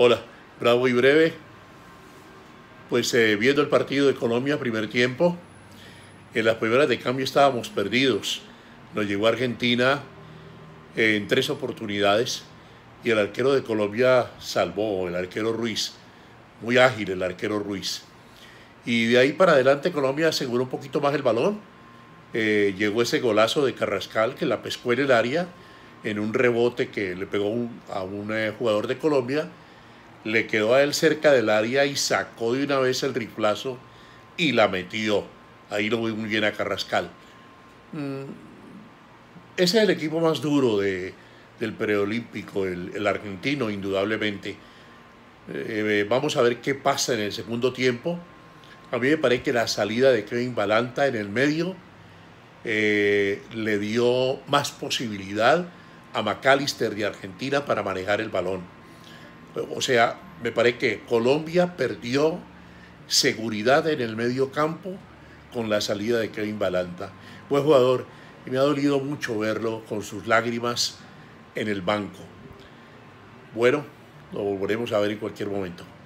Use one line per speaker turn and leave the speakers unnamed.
Hola, bravo y breve. Pues eh, viendo el partido de Colombia primer tiempo, en las primeras de cambio estábamos perdidos. Nos llegó Argentina en tres oportunidades y el arquero de Colombia salvó, el arquero Ruiz. Muy ágil el arquero Ruiz. Y de ahí para adelante Colombia aseguró un poquito más el balón. Eh, llegó ese golazo de Carrascal que la pescó en el área en un rebote que le pegó a un eh, jugador de Colombia le quedó a él cerca del área y sacó de una vez el riflazo y la metió. Ahí lo vi muy bien a Carrascal. Mm, ese es el equipo más duro del preolímpico, el, argentino, indudablemente. Eh, eh, vamos a ver qué pasa en el segundo tiempo. A mí me parece que la salida de Kevin Balanta en el medio eh, le dio más posibilidad a McAllister de Argentina para manejar el balón. O sea, me parece que Colombia perdió seguridad en el medio campo con la salida de Kevin Balanta. Buen jugador y me ha dolido mucho verlo con sus lágrimas en el banco. Bueno, lo volveremos a ver en cualquier momento.